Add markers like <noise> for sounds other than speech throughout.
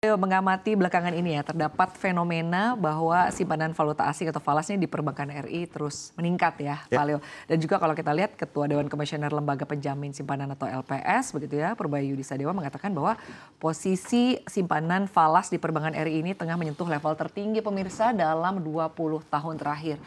mengamati belakangan ini ya, terdapat fenomena bahwa simpanan valuta asing atau falasnya di perbankan RI terus meningkat ya, Pak ya. Leo. Dan juga kalau kita lihat Ketua Dewan Komisioner Lembaga Penjamin Simpanan atau LPS begitu ya, Perbaya Yudisa Dewa mengatakan bahwa posisi simpanan falas di perbankan RI ini tengah menyentuh level tertinggi pemirsa dalam 20 tahun terakhir.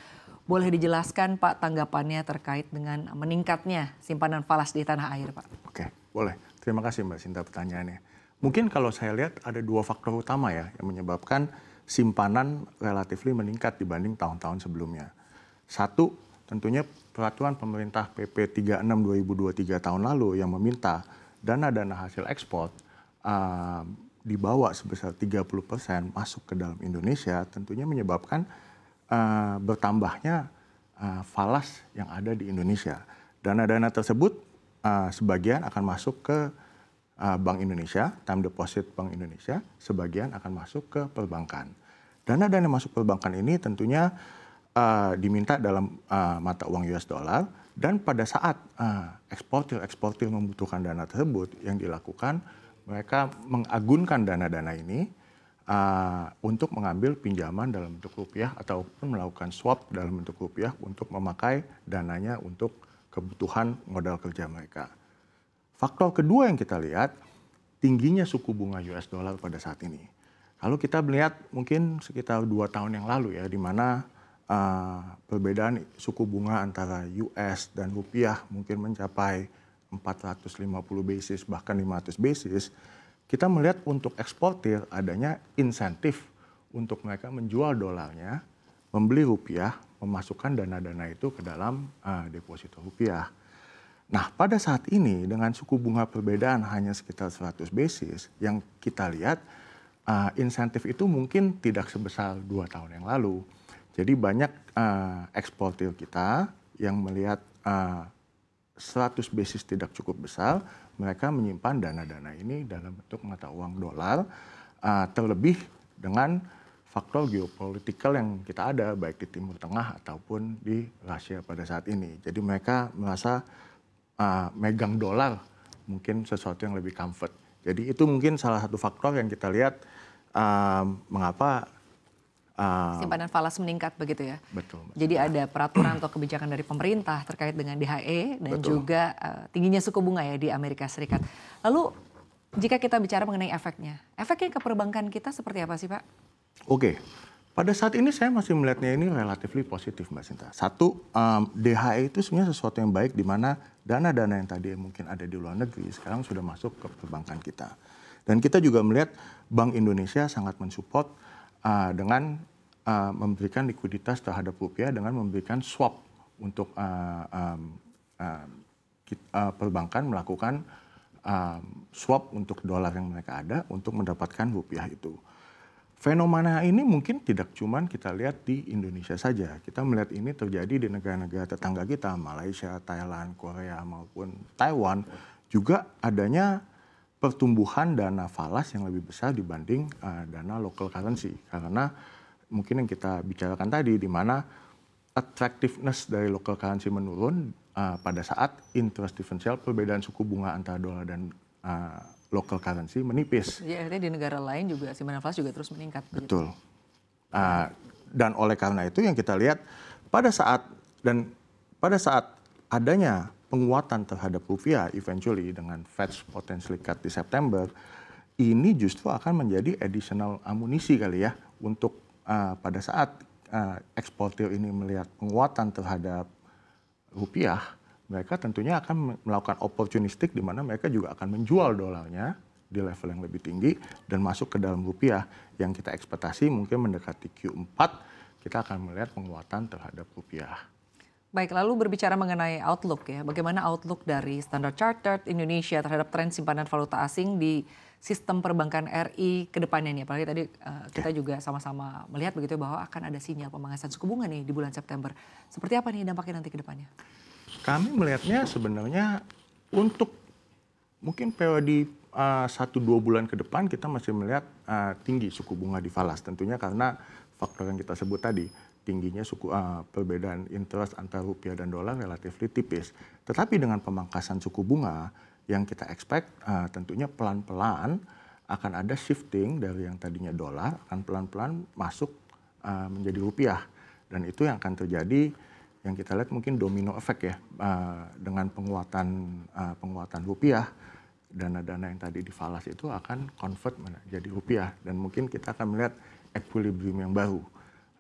Boleh dijelaskan Pak tanggapannya terkait dengan meningkatnya simpanan falas di tanah air Pak? Oke, boleh. Terima kasih Mbak Sinta pertanyaannya Mungkin kalau saya lihat ada dua faktor utama ya yang menyebabkan simpanan relatif meningkat dibanding tahun-tahun sebelumnya. Satu, tentunya peraturan pemerintah PP 36 2023 tahun lalu yang meminta dana-dana hasil ekspor uh, dibawa sebesar 30% masuk ke dalam Indonesia tentunya menyebabkan uh, bertambahnya uh, falas yang ada di Indonesia. Dana-dana tersebut uh, sebagian akan masuk ke uh, Bank Indonesia, time deposit Bank Indonesia, sebagian akan masuk ke perbankan. Dana-dana masuk perbankan ini tentunya uh, diminta dalam uh, mata uang US dollar dan pada saat uh, eksportir-eksportir membutuhkan dana tersebut yang dilakukan mereka mengagunkan dana-dana ini uh, untuk mengambil pinjaman dalam bentuk rupiah ataupun melakukan swap dalam bentuk rupiah untuk memakai dananya untuk kebutuhan modal kerja mereka. Faktor kedua yang kita lihat tingginya suku bunga US dollar pada saat ini. Kalau kita melihat mungkin sekitar dua tahun yang lalu ya, di mana uh, perbedaan suku bunga antara US dan rupiah mungkin mencapai 450 basis bahkan 500 basis, kita melihat untuk eksportir adanya insentif untuk mereka menjual dolarnya, membeli rupiah, memasukkan dana-dana itu ke dalam uh, deposito rupiah. Nah, pada saat ini dengan suku bunga perbedaan hanya sekitar 100 basis, yang kita lihat uh, insentif itu mungkin tidak sebesar dua tahun yang lalu. Jadi banyak uh, eksportir kita yang melihat uh, eh, 100 basis tidak cukup besar, mereka menyimpan dana-dana ini dalam bentuk mata uang dolar, uh, terlebih dengan faktor geopolitikal yang kita ada, baik di Timur Tengah ataupun di Rusia pada saat ini. Jadi mereka merasa uh, megang dolar mungkin sesuatu yang lebih comfort. Jadi itu mungkin salah satu faktor yang kita lihat uh, mengapa uh, simpanan falas meningkat begitu ya. Betul. betul. Jadi ada peraturan atau kebijakan dari pemerintah terkait dengan DHE dan betul. juga uh, tingginya suku bunga ya di Amerika Serikat. Lalu jika kita bicara mengenai efeknya, efeknya ke perbankan kita seperti apa sih Pak? Oke. Okay. Pada saat ini saya masih melihatnya ini relatif positif Mbak Sinta. Satu, um, DHE itu sebenarnya sesuatu yang baik di mana dana-dana yang tadi mungkin ada di luar negeri sekarang sudah masuk ke perbankan kita. Dan kita juga melihat Bank Indonesia sangat mensupport uh, dengan uh, memberikan likuiditas terhadap rupiah dengan memberikan swap untuk uh, eh, um, uh, kita, uh, perbankan melakukan uh, swap untuk dolar yang mereka ada untuk mendapatkan rupiah itu. Fenomena ini mungkin tidak cuma kita lihat di Indonesia saja. Kita melihat ini terjadi di negara-negara tetangga kita, Malaysia, Thailand, Korea maupun Taiwan juga adanya pertumbuhan dana falas yang lebih besar dibanding uh, dana local currency karena mungkin yang kita bicarakan tadi di mana attractiveness dari local currency menurun uh, pada saat interest differential perbedaan suku bunga antara dolar dan uh, local currency menipis. Jadi iya, artinya di negara lain juga simpanan falas juga terus meningkat. Gitu. Betul. Uh, dan oleh karena itu yang kita lihat pada saat dan pada saat adanya penguatan terhadap rupiah eventually dengan Fed potentially cut di September ini justru akan menjadi additional amunisi kali ya untuk uh, pada saat uh, eksportir ini melihat penguatan terhadap rupiah mereka tentunya akan melakukan opportunistik di mana mereka juga akan menjual dolarnya di level yang lebih tinggi dan masuk ke dalam rupiah yang kita ekspektasi mungkin mendekati Q4 kita akan melihat penguatan terhadap rupiah. Baik, lalu berbicara mengenai outlook ya, bagaimana outlook dari Standard Chartered Indonesia terhadap tren simpanan valuta asing di sistem perbankan RI ke depannya nih? Apalagi tadi uh, kita ya. juga sama-sama melihat begitu ya bahwa akan ada sinyal pemangkasan suku bunga nih di bulan September. Seperti apa nih dampaknya nanti ke depannya? kami melihatnya sebenarnya untuk mungkin POD ah, satu uh, dua bulan ke depan kita masih melihat uh, tinggi suku bunga di falas tentunya karena faktor yang kita sebut tadi tingginya suku uh, perbedaan interest antara rupiah dan dolar relatif tipis. Tetapi dengan pemangkasan suku bunga yang kita expect uh, tentunya pelan-pelan akan ada shifting dari yang tadinya dolar akan pelan-pelan masuk uh, menjadi rupiah dan itu yang akan terjadi yang kita lihat mungkin domino efek ya uh, dengan penguatan uh, penguatan rupiah dana-dana yang tadi difalas itu akan convert menjadi rupiah dan mungkin kita akan melihat equilibrium yang baru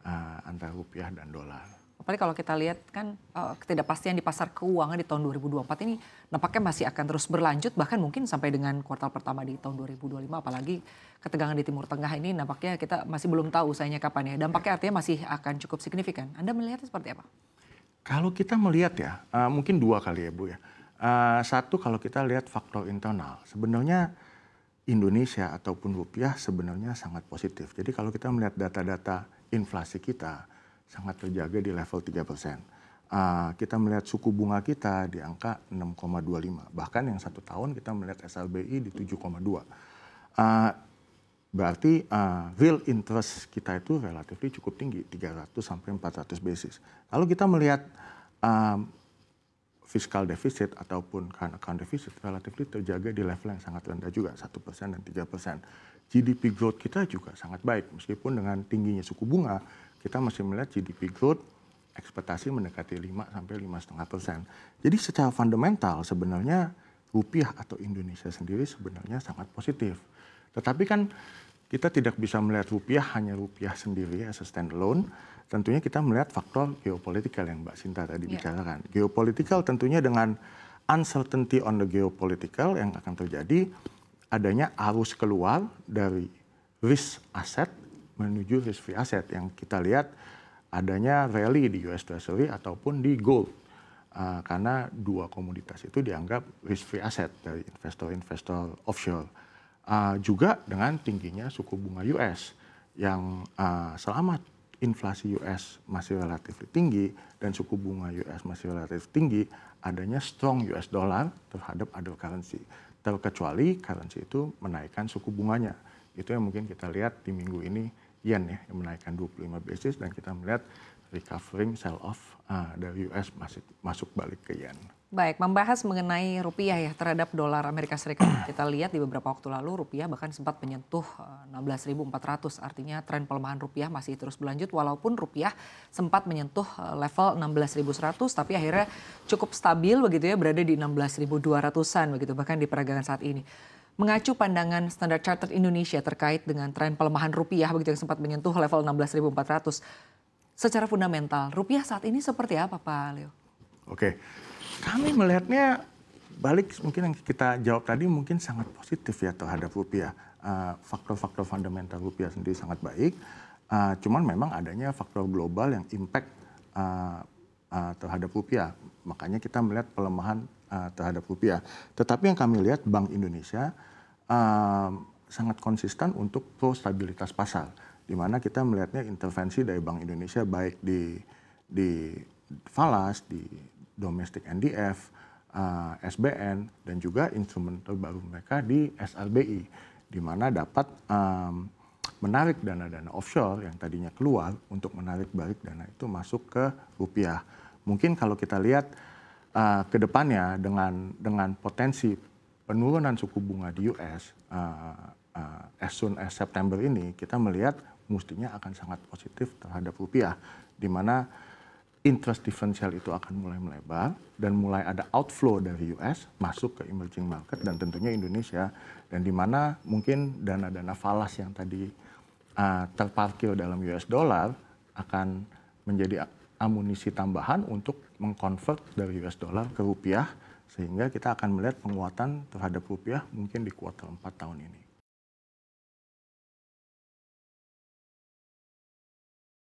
uh, antara rupiah dan dolar. Apalagi kalau kita lihat kan uh, ketidakpastian di pasar keuangan di tahun 2024 ini nampaknya masih akan terus berlanjut bahkan mungkin sampai dengan kuartal pertama di tahun 2025 apalagi ketegangan di Timur Tengah ini nampaknya kita masih belum tahu usainya kapan ya. Dampaknya artinya masih akan cukup signifikan. Anda melihatnya seperti apa? Kalau kita melihat ya, uh, mungkin dua kali ya Bu ya. Uh, satu kalau kita lihat faktor internal, sebenarnya Indonesia ataupun rupiah sebenarnya sangat positif. Jadi kalau kita melihat data-data inflasi kita sangat terjaga di level 3 persen. Uh, kita melihat suku bunga kita di angka 6,25. Bahkan yang satu tahun kita melihat SLBI di 7,2. Uh, Berarti uh, real interest kita itu relatif cukup tinggi, 300 sampai 400 basis. Lalu kita melihat um, fiscal deficit ataupun current account deficit relatif terjaga di level yang sangat rendah juga, 1% dan 3%. GDP growth kita juga sangat baik, meskipun dengan tingginya suku bunga, kita masih melihat GDP growth ekspektasi mendekati 5 sampai 5,5%. Jadi secara fundamental sebenarnya rupiah atau Indonesia sendiri sebenarnya sangat positif tetapi kan kita tidak bisa melihat rupiah hanya rupiah sendiri as a stand alone. Tentunya kita melihat faktor geopolitikal yang Mbak Sinta tadi yeah. bicarakan. Geopolitikal tentunya dengan uncertainty on the geopolitical yang akan terjadi adanya arus keluar dari risk asset menuju risk free asset yang kita lihat adanya rally di US Treasury ataupun di gold. Uh, karena dua komoditas itu dianggap risk free asset dari investor-investor offshore uh, juga dengan tingginya suku bunga US yang uh, ah, selama inflasi US masih relatif tinggi dan suku bunga US masih relatif tinggi, adanya strong US dollar terhadap other currency. Terkecuali currency itu menaikkan suku bunganya. Itu yang mungkin kita lihat di minggu ini yen ya yang menaikkan 25 basis dan kita melihat recovering sell off uh, dari US masih masuk balik ke yen. Baik, membahas mengenai rupiah ya terhadap dolar Amerika Serikat. <clears throat> Kita lihat di beberapa waktu lalu rupiah bahkan sempat menyentuh 16.400. Eh, Artinya tren pelemahan rupiah masih terus berlanjut walaupun rupiah sempat menyentuh eh, level 16.100 tapi akhirnya cukup stabil begitu ya berada di 16.200-an begitu bahkan di peragangan saat ini mengacu pandangan standar Chartered Indonesia terkait dengan tren pelemahan rupiah begitu yang sempat menyentuh level 16.400. Secara fundamental, rupiah saat ini seperti apa Pak Leo? Oke, kami melihatnya balik mungkin yang kita jawab tadi mungkin sangat positif ya terhadap rupiah. Eh, faktor-faktor uh, fundamental rupiah sendiri sangat baik. Uh, cuman memang adanya faktor global yang impact uh, uh, terhadap rupiah. Makanya kita melihat pelemahan uh, terhadap rupiah. Tetapi yang kami lihat Bank Indonesia uh, sangat konsisten untuk pro stabilitas pasar. Di mana kita melihatnya intervensi dari Bank Indonesia baik di di falas, di domestic NDF, uh, eh, SBN, dan juga instrumen terbaru mereka di SLBI, di mana dapat um, menarik dana-dana offshore yang tadinya keluar untuk menarik balik dana itu masuk ke rupiah. Mungkin kalau kita lihat uh, ke depannya dengan dengan potensi penurunan suku bunga di US uh, eh, uh, as soon as September ini, kita melihat mestinya akan sangat positif terhadap rupiah, di mana interest differential itu akan mulai melebar dan mulai ada outflow dari US masuk ke emerging market dan tentunya Indonesia dan di mana mungkin dana-dana falas yang tadi uh, terparkir dalam US dollar akan menjadi amunisi tambahan untuk mengkonvert dari US dollar ke rupiah sehingga kita akan melihat penguatan terhadap rupiah mungkin di kuartal 4 tahun ini.